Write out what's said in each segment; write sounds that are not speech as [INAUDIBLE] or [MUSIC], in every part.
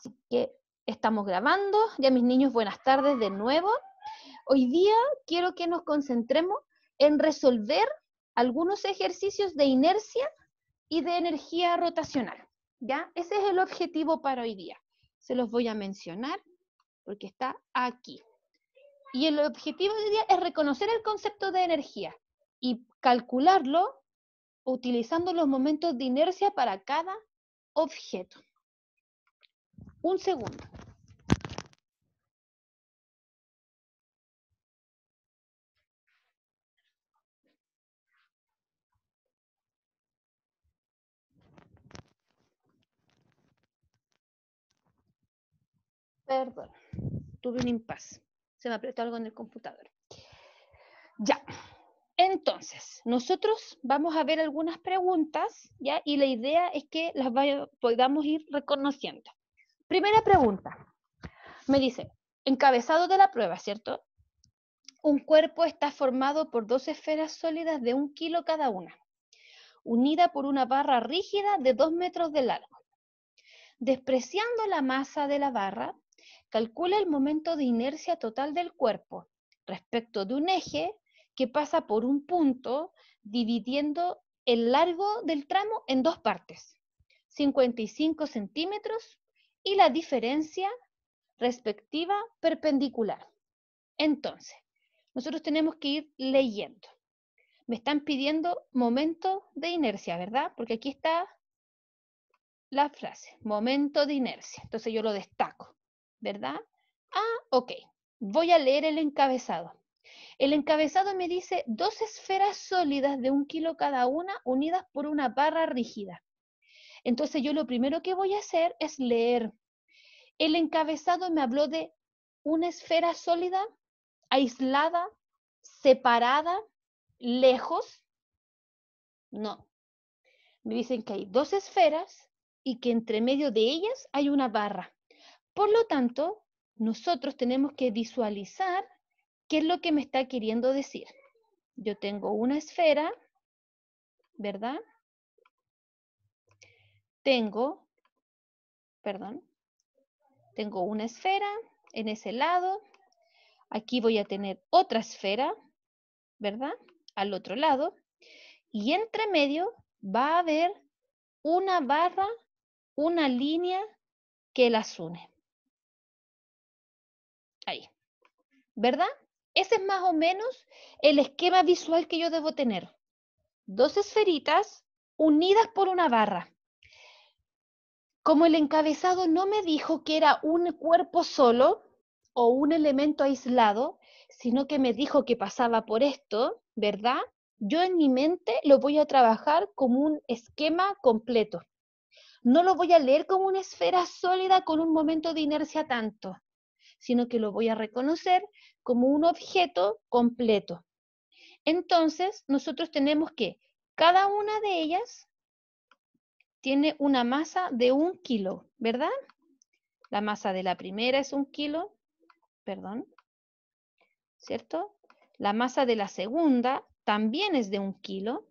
Así que estamos grabando. Ya mis niños, buenas tardes de nuevo. Hoy día quiero que nos concentremos en resolver algunos ejercicios de inercia y de energía rotacional. ¿Ya? Ese es el objetivo para hoy día. Se los voy a mencionar porque está aquí. Y el objetivo de hoy día es reconocer el concepto de energía y calcularlo utilizando los momentos de inercia para cada objeto. Un segundo. Perdón, tuve un impasse. Se me apretó algo en el computador. Ya. Entonces, nosotros vamos a ver algunas preguntas, ¿ya? Y la idea es que las podamos ir reconociendo. Primera pregunta. Me dice, encabezado de la prueba, ¿cierto? Un cuerpo está formado por dos esferas sólidas de un kilo cada una, unida por una barra rígida de dos metros de largo. Despreciando la masa de la barra, calcula el momento de inercia total del cuerpo respecto de un eje que pasa por un punto dividiendo el largo del tramo en dos partes, 55 centímetros y la diferencia respectiva perpendicular. Entonces, nosotros tenemos que ir leyendo. Me están pidiendo momento de inercia, ¿verdad? Porque aquí está la frase, momento de inercia. Entonces yo lo destaco, ¿verdad? Ah, ok. Voy a leer el encabezado. El encabezado me dice dos esferas sólidas de un kilo cada una unidas por una barra rígida. Entonces yo lo primero que voy a hacer es leer. El encabezado me habló de una esfera sólida, aislada, separada, lejos. No. Me dicen que hay dos esferas y que entre medio de ellas hay una barra. Por lo tanto, nosotros tenemos que visualizar qué es lo que me está queriendo decir. Yo tengo una esfera, ¿verdad? tengo, perdón, tengo una esfera en ese lado, aquí voy a tener otra esfera, ¿verdad? Al otro lado, y entre medio va a haber una barra, una línea que las une. Ahí, ¿verdad? Ese es más o menos el esquema visual que yo debo tener. Dos esferitas unidas por una barra. Como el encabezado no me dijo que era un cuerpo solo o un elemento aislado, sino que me dijo que pasaba por esto, ¿verdad? Yo en mi mente lo voy a trabajar como un esquema completo. No lo voy a leer como una esfera sólida con un momento de inercia tanto, sino que lo voy a reconocer como un objeto completo. Entonces, nosotros tenemos que cada una de ellas tiene una masa de un kilo, ¿verdad? La masa de la primera es un kilo, perdón, ¿cierto? La masa de la segunda también es de un kilo.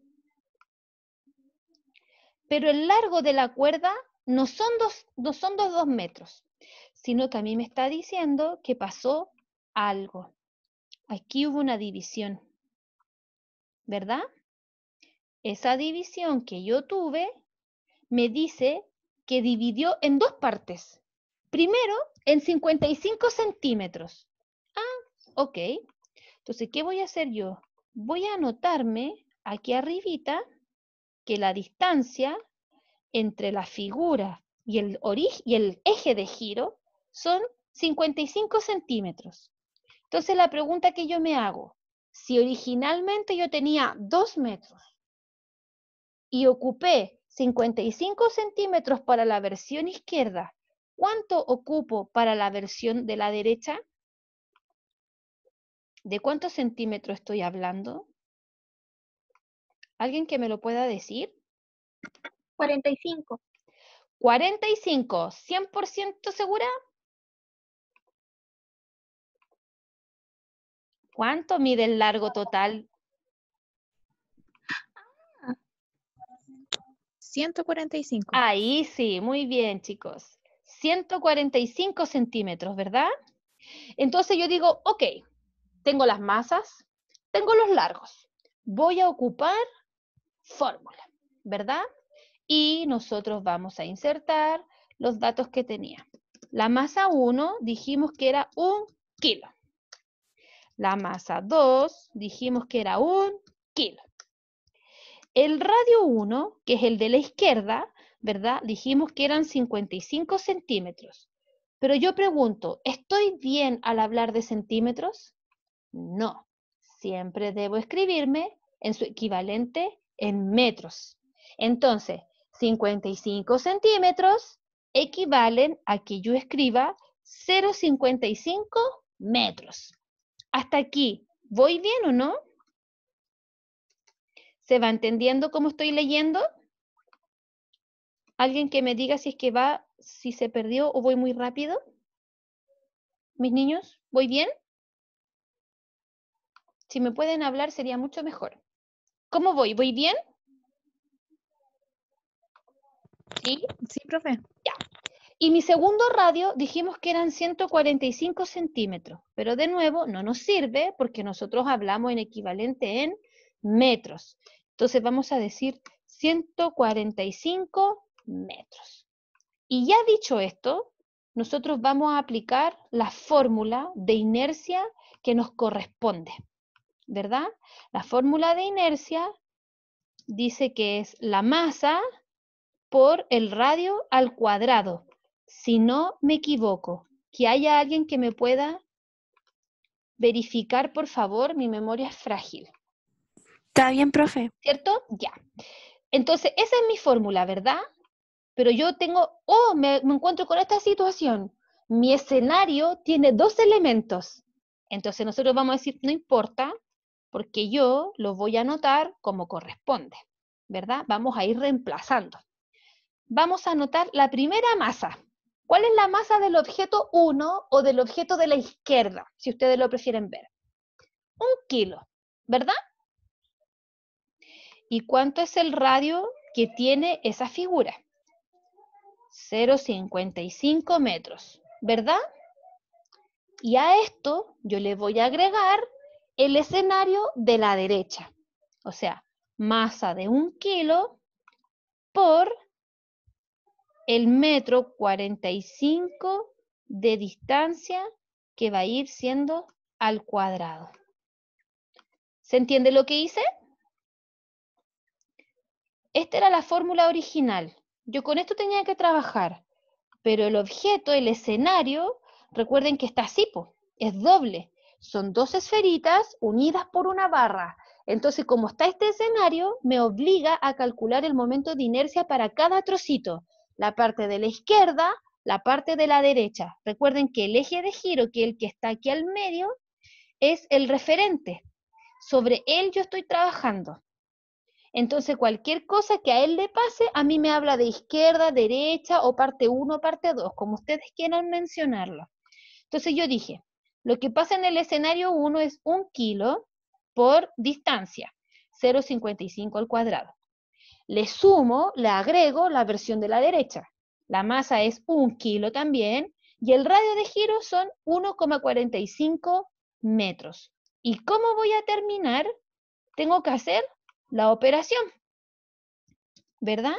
Pero el largo de la cuerda no son dos, no son dos, metros, sino que a mí me está diciendo que pasó algo. Aquí hubo una división, ¿verdad? Esa división que yo tuve me dice que dividió en dos partes. Primero, en 55 centímetros. Ah, ok. Entonces, ¿qué voy a hacer yo? Voy a anotarme aquí arribita que la distancia entre la figura y el, y el eje de giro son 55 centímetros. Entonces, la pregunta que yo me hago, si originalmente yo tenía dos metros y ocupé 55 centímetros para la versión izquierda, ¿cuánto ocupo para la versión de la derecha? ¿De cuántos centímetros estoy hablando? ¿Alguien que me lo pueda decir? 45. 45, ¿100% segura? ¿Cuánto mide el largo total 145. Ahí sí, muy bien, chicos. 145 centímetros, ¿verdad? Entonces yo digo, ok, tengo las masas, tengo los largos, voy a ocupar fórmula, ¿verdad? Y nosotros vamos a insertar los datos que tenía. La masa 1 dijimos que era un kilo. La masa 2 dijimos que era un kilo. El radio 1, que es el de la izquierda, ¿verdad? Dijimos que eran 55 centímetros. Pero yo pregunto, ¿estoy bien al hablar de centímetros? No, siempre debo escribirme en su equivalente en metros. Entonces, 55 centímetros equivalen a que yo escriba 0,55 metros. Hasta aquí, ¿voy bien o no? ¿Se va entendiendo cómo estoy leyendo? Alguien que me diga si es que va, si se perdió o voy muy rápido. Mis niños, ¿voy bien? Si me pueden hablar sería mucho mejor. ¿Cómo voy? ¿Voy bien? ¿Sí? Sí, profe. Ya. Y mi segundo radio dijimos que eran 145 centímetros, pero de nuevo no nos sirve porque nosotros hablamos en equivalente en metros. Entonces vamos a decir 145 metros. Y ya dicho esto, nosotros vamos a aplicar la fórmula de inercia que nos corresponde, ¿verdad? La fórmula de inercia dice que es la masa por el radio al cuadrado. Si no me equivoco, que haya alguien que me pueda verificar, por favor, mi memoria es frágil. Está bien, profe. ¿Cierto? Ya. Entonces, esa es mi fórmula, ¿verdad? Pero yo tengo, oh, me, encuentro con esta situación. Mi escenario tiene dos elementos. Entonces nosotros vamos a decir, no importa, porque yo lo voy a anotar como corresponde, ¿verdad? Vamos a ir reemplazando. Vamos a anotar la primera masa. ¿Cuál es la masa del objeto 1 o del objeto de la izquierda, si ustedes lo prefieren ver? Un kilo, ¿verdad? y cuánto es el radio que tiene esa figura. 0,55 metros, ¿verdad? Y a esto yo le voy a agregar el escenario de la derecha, o sea, masa de un kilo por el metro 45 de distancia que va a ir siendo al cuadrado. ¿Se entiende lo que hice? Esta era la fórmula original. Yo con esto tenía que trabajar, pero el objeto, el escenario, recuerden que está así, es doble. Son dos esferitas unidas por una barra. Entonces, como está este escenario, me obliga a calcular el momento de inercia para cada trocito. La parte de la izquierda, la parte de la derecha. Recuerden que el eje de giro, que el que está aquí al medio, es el referente. Sobre él yo estoy trabajando. Entonces, cualquier cosa que a él le pase, a mí me habla de izquierda, derecha o parte 1 o parte 2, como ustedes quieran mencionarlo. Entonces yo dije, lo que pasa en el escenario 1 es un kilo por distancia, 0,55 al cuadrado. Le sumo, le agrego la versión de la derecha. La masa es un kilo también y el radio de giro son 1,45 metros. ¿Y cómo voy a terminar? Tengo que hacer la operación, ¿verdad?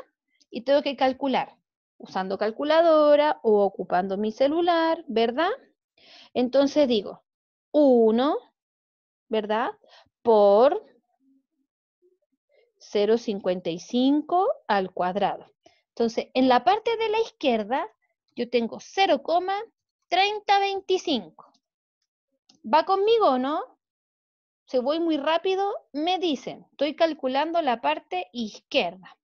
Y tengo que calcular usando calculadora o ocupando mi celular, ¿verdad? Entonces digo, 1, ¿verdad? Por 0,55 al cuadrado. Entonces, en la parte de la izquierda, yo tengo 0,3025. ¿Va conmigo o no? si voy muy rápido, me dicen, estoy calculando la parte izquierda.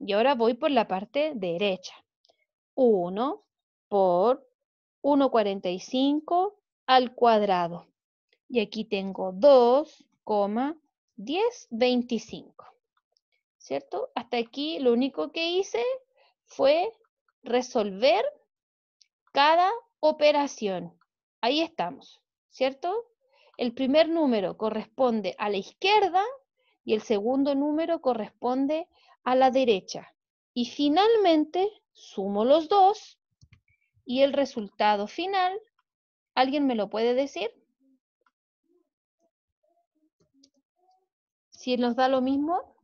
Y ahora voy por la parte derecha. 1 por 1,45 al cuadrado. Y aquí tengo 2,1025. ¿Cierto? Hasta aquí lo único que hice fue resolver cada operación. Ahí estamos, ¿cierto? el primer número corresponde a la izquierda y el segundo número corresponde a la derecha. Y finalmente sumo los dos y el resultado final, ¿alguien me lo puede decir? Si nos da lo mismo,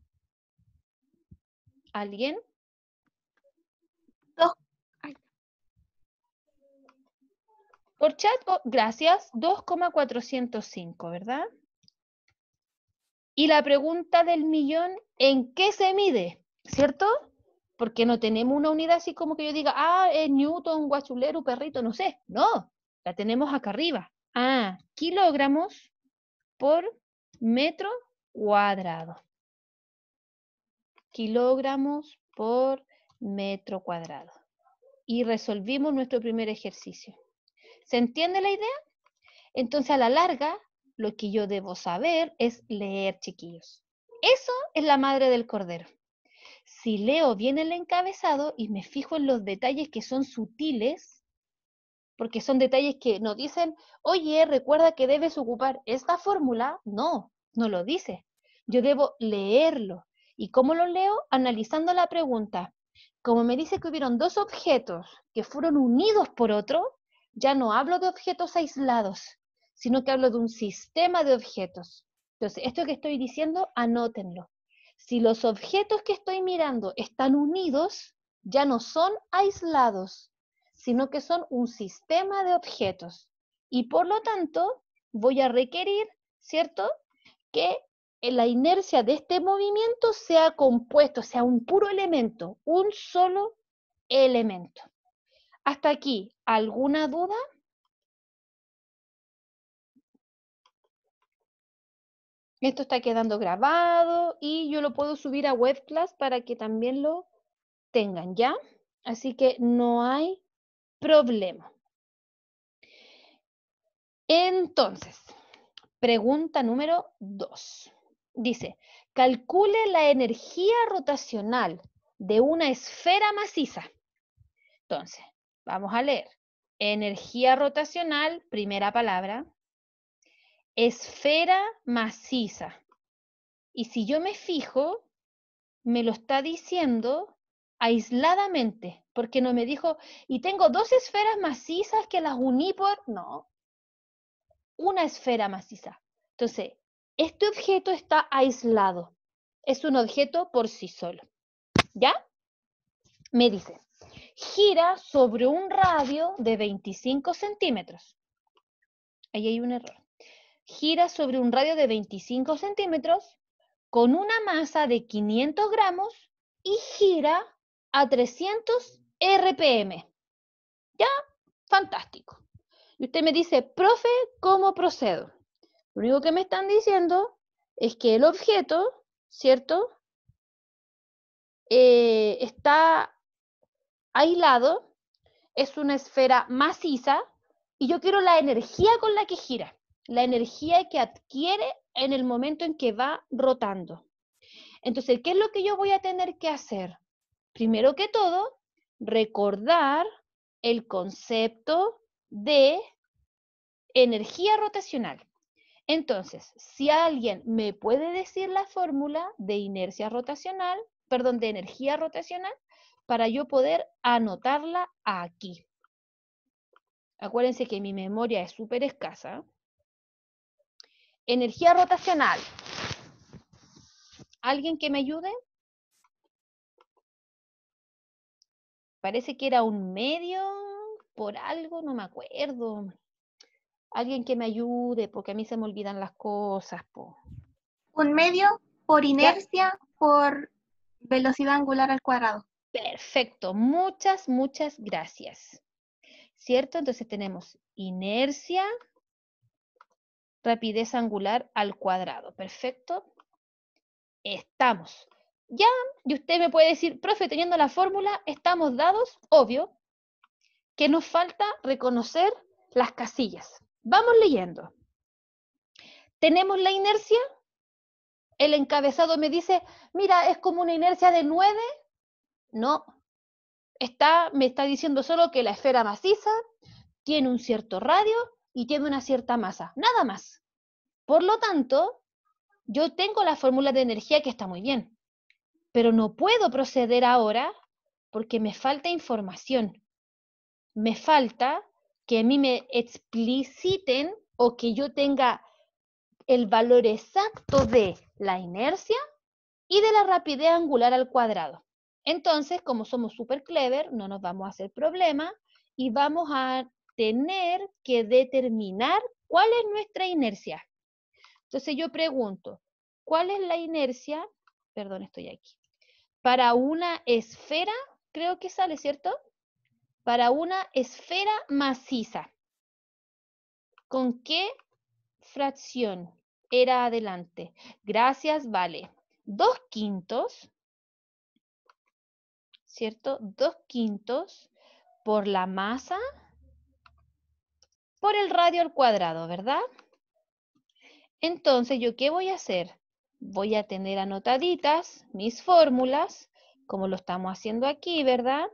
¿alguien? Por chat, oh, gracias, 2,405, ¿verdad? Y la pregunta del millón, ¿en qué se mide? ¿Cierto? Porque no tenemos una unidad así como que yo diga, ah, es Newton, guachulero, perrito, no sé. No, la tenemos acá arriba. Ah, kilogramos por metro cuadrado. Kilogramos por metro cuadrado. Y resolvimos nuestro primer ejercicio. ¿Se entiende la idea? Entonces, a la larga, lo que yo debo saber es leer, chiquillos. Eso es la madre del cordero. Si leo bien el encabezado y me fijo en los detalles que son sutiles, porque son detalles que nos dicen, oye, recuerda que debes ocupar esta fórmula, no, no lo dice. Yo debo leerlo. ¿Y cómo lo leo? Analizando la pregunta. Como me dice que hubieron dos objetos que fueron unidos por otro, ya no hablo de objetos aislados, sino que hablo de un sistema de objetos. Entonces, esto que estoy diciendo, anótenlo. Si los objetos que estoy mirando están unidos, ya no son aislados, sino que son un sistema de objetos. Y por lo tanto, voy a requerir, ¿cierto?, que la inercia de este movimiento sea compuesto, sea un puro elemento, un solo elemento. Hasta aquí, ¿alguna duda? Esto está quedando grabado y yo lo puedo subir a WebClass para que también lo tengan, ¿ya? Así que no hay problema. Entonces, pregunta número 2. Dice, calcule la energía rotacional de una esfera maciza. Entonces, Vamos a leer. Energía rotacional, primera palabra. Esfera maciza. Y si yo me fijo, me lo está diciendo aisladamente, porque no me dijo, y tengo dos esferas macizas que las uní por, no, una esfera maciza. Entonces, este objeto está aislado, es un objeto por sí solo. ¿Ya? Me dice, gira sobre un radio de 25 centímetros. Ahí hay un error. Gira sobre un radio de 25 centímetros con una masa de 500 gramos y gira a 300 RPM. ¿Ya? Fantástico. Y usted me dice, profe, ¿cómo procedo? Lo único que me están diciendo es que el objeto, ¿cierto? Eh, está aislado, es una esfera maciza y yo quiero la energía con la que gira, la energía que adquiere en el momento en que va rotando. Entonces, ¿qué es lo que yo voy a tener que hacer? Primero que todo, recordar el concepto de energía rotacional. Entonces, si alguien me puede decir la fórmula de inercia rotacional, perdón, de energía rotacional, para yo poder anotarla aquí. Acuérdense que mi memoria es súper escasa. Energía rotacional. ¿Alguien que me ayude? Parece que era un medio por algo, no me acuerdo. Alguien que me ayude, porque a mí se me olvidan las cosas. Un medio por inercia, por velocidad angular al cuadrado. Perfecto, muchas, muchas gracias. ¿Cierto? Entonces tenemos inercia, rapidez angular al cuadrado. Perfecto. Estamos. Ya, y usted me puede decir, profe, teniendo la fórmula, estamos dados, obvio, que nos falta reconocer las casillas. Vamos leyendo. Tenemos la inercia. El encabezado me dice, mira, es como una inercia de 9 no, está, me está diciendo solo que la esfera maciza tiene un cierto radio y tiene una cierta masa, nada más. Por lo tanto, yo tengo la fórmula de energía que está muy bien, pero no puedo proceder ahora porque me falta información. Me falta que a mí me expliciten o que yo tenga el valor exacto de la inercia y de la rapidez angular al cuadrado. Entonces, como somos súper clever, no nos vamos a hacer problema y vamos a tener que determinar cuál es nuestra inercia. Entonces yo pregunto, ¿cuál es la inercia? Perdón, estoy aquí. Para una esfera, creo que sale, ¿cierto? Para una esfera maciza. ¿Con qué fracción era adelante? Gracias, vale. Dos quintos ¿cierto? Dos quintos por la masa por el radio al cuadrado, ¿verdad? Entonces, ¿yo qué voy a hacer? Voy a tener anotaditas mis fórmulas, como lo estamos haciendo aquí, ¿verdad?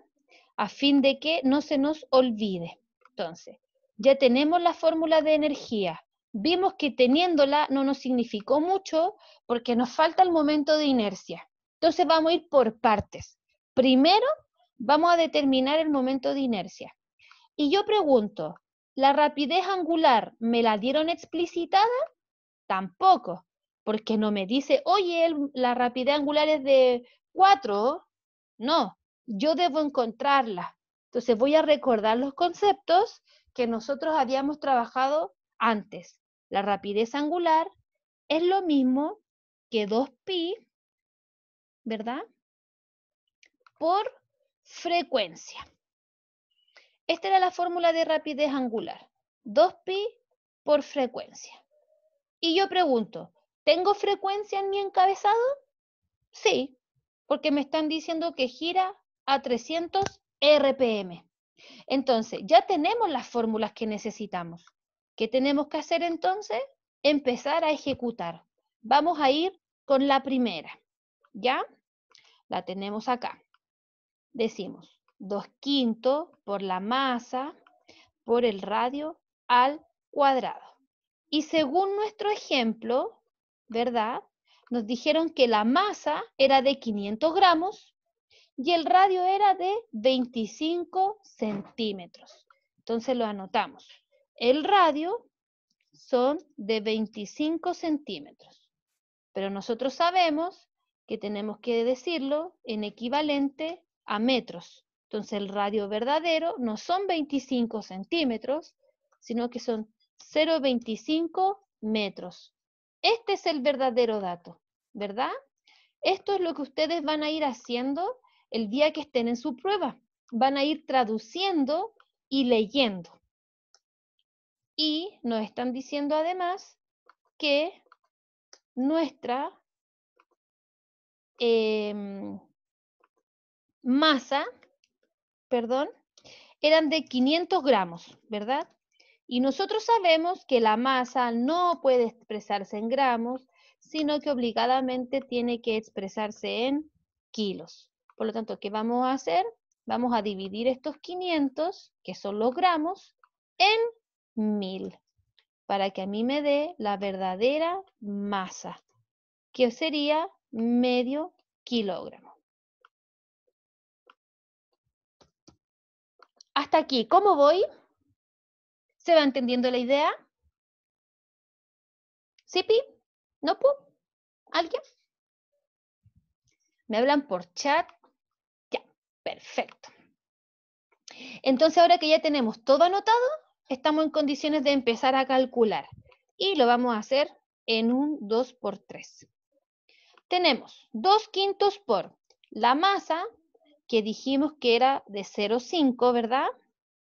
A fin de que no se nos olvide. Entonces, ya tenemos la fórmula de energía. Vimos que teniéndola no nos significó mucho porque nos falta el momento de inercia. Entonces vamos a ir por partes. Primero, vamos a determinar el momento de inercia. Y yo pregunto, ¿la rapidez angular me la dieron explicitada? Tampoco, porque no me dice, oye, la rapidez angular es de 4. No, yo debo encontrarla. Entonces voy a recordar los conceptos que nosotros habíamos trabajado antes. La rapidez angular es lo mismo que 2pi, ¿verdad? por frecuencia. Esta era la fórmula de rapidez angular, 2pi por frecuencia. Y yo pregunto, ¿tengo frecuencia en mi encabezado? Sí, porque me están diciendo que gira a 300 RPM. Entonces, ya tenemos las fórmulas que necesitamos. ¿Qué tenemos que hacer entonces? Empezar a ejecutar. Vamos a ir con la primera. ¿Ya? La tenemos acá decimos 2 quintos por la masa por el radio al cuadrado. Y según nuestro ejemplo, ¿verdad? Nos dijeron que la masa era de 500 gramos y el radio era de 25 centímetros. Entonces lo anotamos. El radio son de 25 centímetros, pero nosotros sabemos que tenemos que decirlo en equivalente a metros. Entonces el radio verdadero no son 25 centímetros, sino que son 0,25 metros. Este es el verdadero dato, ¿verdad? Esto es lo que ustedes van a ir haciendo el día que estén en su prueba. Van a ir traduciendo y leyendo. Y nos están diciendo además que nuestra em, masa, perdón, eran de 500 gramos, ¿verdad? Y nosotros sabemos que la masa no puede expresarse en gramos, sino que obligadamente tiene que expresarse en kilos. Por lo tanto, ¿qué vamos a hacer? Vamos a dividir estos 500, que son los gramos, en 1000, para que a mí me dé la verdadera masa, que sería medio kilogramo. Hasta aquí, ¿cómo voy? ¿Se va entendiendo la idea? Pi? ¿No pu? ¿Alguien? ¿Me hablan por chat? Ya, perfecto. Entonces ahora que ya tenemos todo anotado, estamos en condiciones de empezar a calcular. Y lo vamos a hacer en un 2 por 3. Tenemos 2 quintos por la masa que dijimos que era de 0,5, ¿verdad?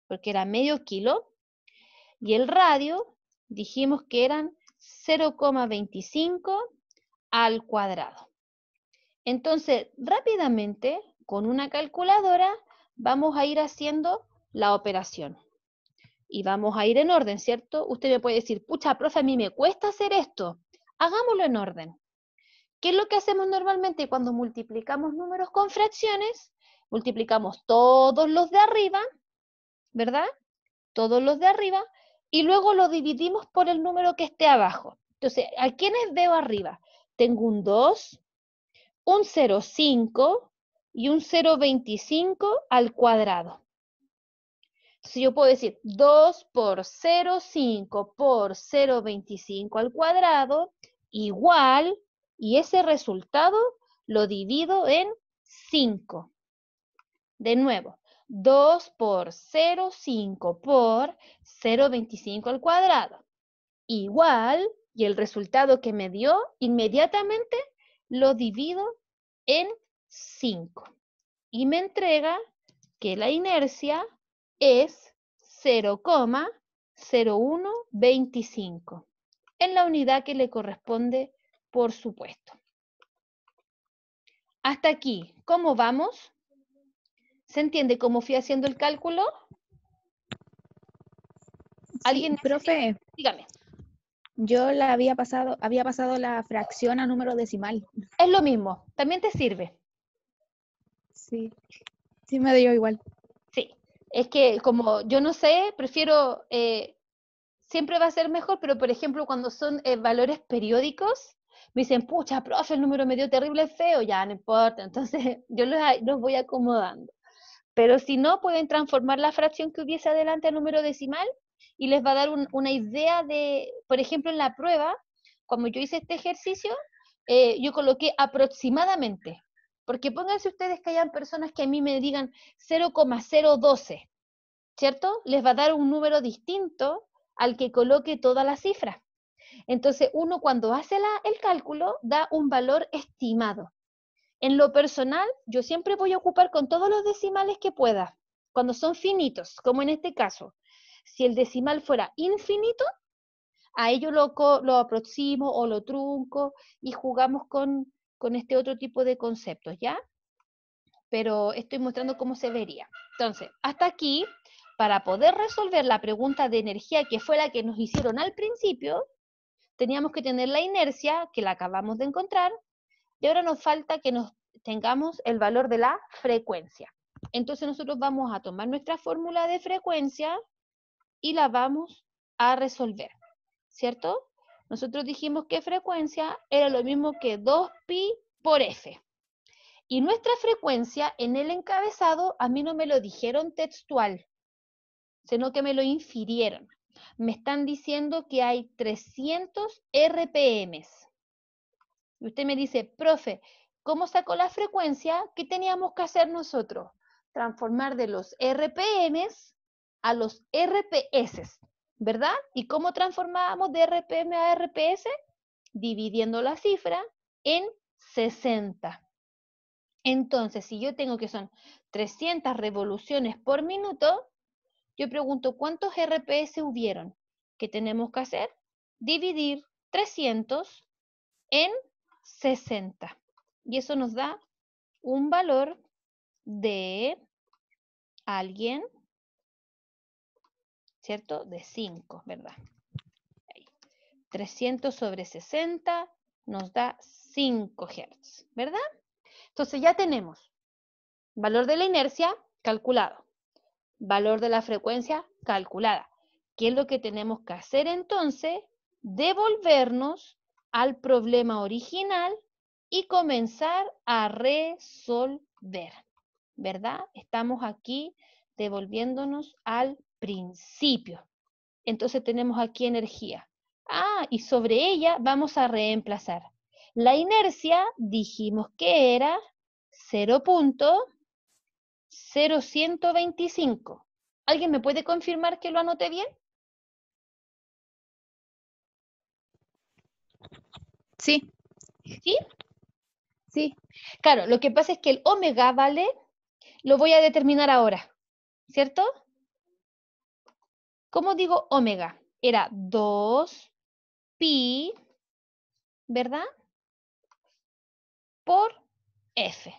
Porque era medio kilo. Y el radio dijimos que eran 0,25 al cuadrado. Entonces, rápidamente, con una calculadora, vamos a ir haciendo la operación. Y vamos a ir en orden, ¿cierto? Usted me puede decir, pucha, profe, a mí me cuesta hacer esto. Hagámoslo en orden. ¿Qué es lo que hacemos normalmente cuando multiplicamos números con fracciones? multiplicamos todos los de arriba, ¿verdad? Todos los de arriba, y luego lo dividimos por el número que esté abajo. Entonces, ¿a quiénes veo arriba? Tengo un 2, un 0,5 y un 0,25 al cuadrado. Si yo puedo decir 2 por 0,5 por 0,25 al cuadrado igual, y ese resultado lo divido en 5. De nuevo, 2 por 0,5 por 0,25 al cuadrado. Igual, y el resultado que me dio, inmediatamente lo divido en 5. Y me entrega que la inercia es 0,0125 en la unidad que le corresponde, por supuesto. Hasta aquí, ¿cómo vamos? ¿Se entiende cómo fui haciendo el cálculo? ¿Alguien? profe. Dígame. Yo la había pasado, había pasado la fracción a número decimal. Es lo mismo, también te sirve. Sí, sí me dio igual. Sí, es que como yo no sé, prefiero, eh, siempre va a ser mejor, pero por ejemplo cuando son eh, valores periódicos, me dicen, pucha, profe, el número me dio terrible feo, ya no importa, entonces [LAUGHS] yo los voy acomodando. Pero si no, pueden transformar la fracción que hubiese adelante a número decimal y les va a dar una idea de, por ejemplo, en la prueba, como yo hice este ejercicio, eh, yo coloqué aproximadamente. Porque pónganse ustedes que hayan personas que a mí me digan 0,012, ¿cierto? Les va a dar un número distinto al que coloque toda la cifra. Entonces, uno cuando hace la, el cálculo da un valor estimado. En lo personal, yo siempre voy a ocupar con todos los decimales que pueda, cuando son finitos, como en este caso. Si el decimal fuera infinito, a ello lo, lo aproximo o lo trunco y jugamos con, con este otro tipo de conceptos, ¿ya? Pero estoy mostrando cómo se vería. Entonces, hasta aquí, para poder resolver la pregunta de energía que fue la que nos hicieron al principio, teníamos que tener la inercia, que la acabamos de encontrar, y ahora nos falta que nos tengamos el valor de la frecuencia. Entonces nosotros vamos a tomar nuestra fórmula de frecuencia y la vamos a resolver, ¿cierto? Nosotros dijimos que frecuencia era lo mismo que 2pi por f. Y nuestra frecuencia en el encabezado a mí no me lo dijeron textual, sino que me lo infirieron. Me están diciendo que hay 300 RPM y usted me dice, profe, ¿cómo sacó la frecuencia? ¿Qué teníamos que hacer nosotros? Transformar de los RPMs a los RPS, ¿verdad? ¿Y cómo transformábamos de RPM a RPS? Dividiendo la cifra en 60. Entonces, si yo tengo que son 300 revoluciones por minuto, yo pregunto, ¿cuántos RPS hubieron? ¿Qué tenemos que hacer? Dividir 300 en 60. Y eso nos da un valor de alguien, ¿cierto? De 5, ¿verdad? 300 sobre 60 nos da 5 Hz, ¿verdad? Entonces ya tenemos valor de la inercia calculado, valor de la frecuencia calculada. ¿Qué es lo que tenemos que hacer entonces? Devolvernos al problema original y comenzar a resolver, ¿verdad? Estamos aquí devolviéndonos al principio. Entonces tenemos aquí energía. Ah, y sobre ella vamos a reemplazar. La inercia dijimos que era 0.0125. ¿Alguien me puede confirmar que lo anoté bien? Sí. ¿Sí? Sí. Claro, lo que pasa es que el omega vale, lo voy a determinar ahora, ¿cierto? ¿Cómo digo omega? Era 2 pi, ¿verdad? Por F.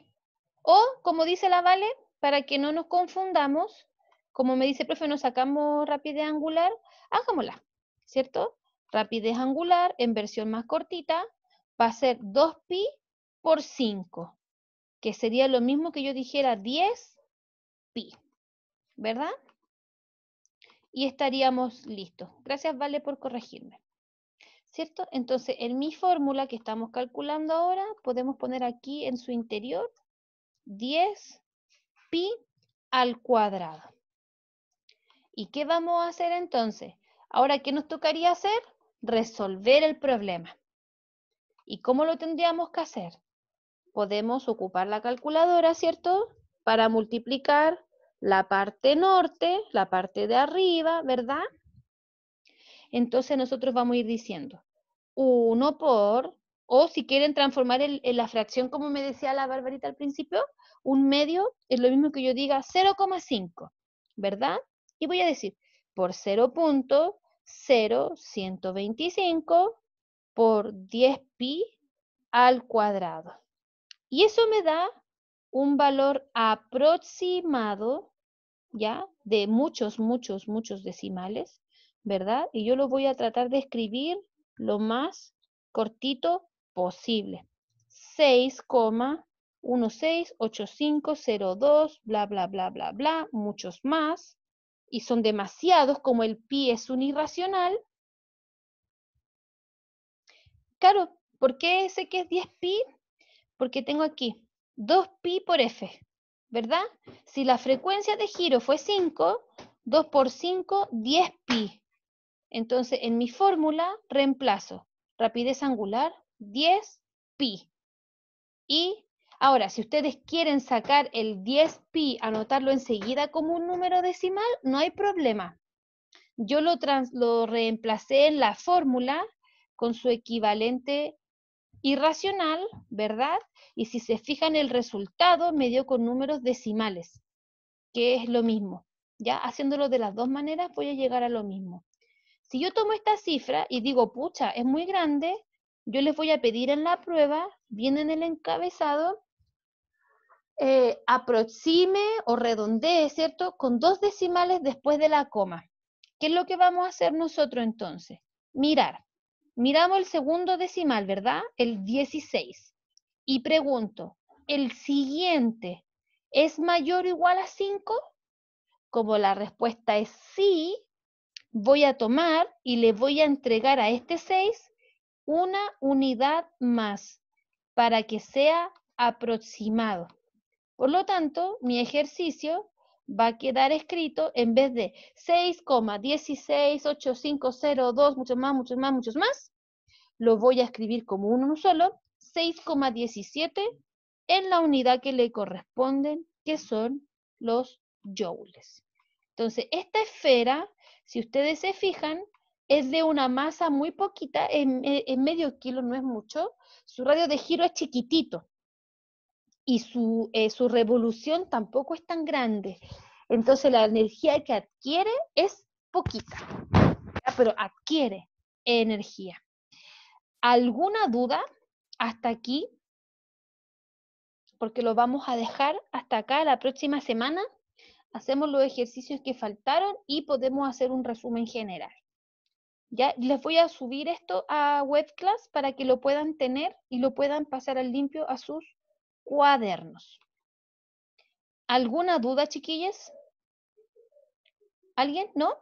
O, como dice la Vale, para que no nos confundamos, como me dice el profe, nos sacamos rapidez angular, hagámosla, ¿cierto? Rapidez angular en versión más cortita va a ser 2pi por 5, que sería lo mismo que yo dijera 10pi, ¿verdad? Y estaríamos listos. Gracias, Vale, por corregirme. ¿Cierto? Entonces, en mi fórmula que estamos calculando ahora, podemos poner aquí en su interior 10pi al cuadrado. ¿Y qué vamos a hacer entonces? Ahora, ¿qué nos tocaría hacer? resolver el problema. ¿Y cómo lo tendríamos que hacer? Podemos ocupar la calculadora, ¿cierto? Para multiplicar la parte norte, la parte de arriba, ¿verdad? Entonces nosotros vamos a ir diciendo 1 por, o si quieren transformar en la fracción, como me decía la Barbarita al principio, un medio es lo mismo que yo diga 0,5, ¿verdad? Y voy a decir, por 0 punto, 0,125 por 10 pi al cuadrado. Y eso me da un valor aproximado, ¿ya? De muchos, muchos, muchos decimales, ¿verdad? Y yo lo voy a tratar de escribir lo más cortito posible. 6,168502, bla, bla, bla, bla, bla, muchos más y son demasiados, como el pi es un irracional, claro, ¿por qué sé que es 10pi? Porque tengo aquí 2pi por f, ¿verdad? Si la frecuencia de giro fue 5, 2 por 5, 10pi. Entonces, en mi fórmula reemplazo rapidez angular 10pi y Ahora, si ustedes quieren sacar el 10pi, anotarlo enseguida como un número decimal, no hay problema. Yo lo, lo reemplacé en la fórmula con su equivalente irracional, ¿verdad? Y si se fijan el resultado, me dio con números decimales, que es lo mismo. Ya haciéndolo de las dos maneras voy a llegar a lo mismo. Si yo tomo esta cifra y digo, pucha, es muy grande, yo les voy a pedir en la prueba, viene en el encabezado, eh, aproxime o redondee, ¿cierto? Con dos decimales después de la coma. ¿Qué es lo que vamos a hacer nosotros entonces? Mirar. Miramos el segundo decimal, ¿verdad? El 16. Y pregunto, ¿el siguiente es mayor o igual a 5? Como la respuesta es sí, voy a tomar y le voy a entregar a este 6 una unidad más para que sea aproximado. Por lo tanto, mi ejercicio va a quedar escrito en vez de 6,168502, muchos más, muchos más, muchos más, lo voy a escribir como uno solo, 6,17 en la unidad que le corresponden, que son los joules. Entonces, esta esfera, si ustedes se fijan, es de una masa muy poquita, en medio kilo no es mucho, su radio de giro es chiquitito, y eh, su, revolución tampoco es tan grande. Entonces la energía que adquiere es poquita, pero adquiere energía. ¿Alguna duda hasta aquí? Porque lo vamos a dejar hasta acá la próxima semana. Hacemos los ejercicios que faltaron y podemos hacer un resumen general. Ya les voy a subir esto a webclass para que lo puedan tener y lo puedan pasar al limpio a sus cuadernos. ¿Alguna duda, chiquillas? ¿Alguien? ¿No?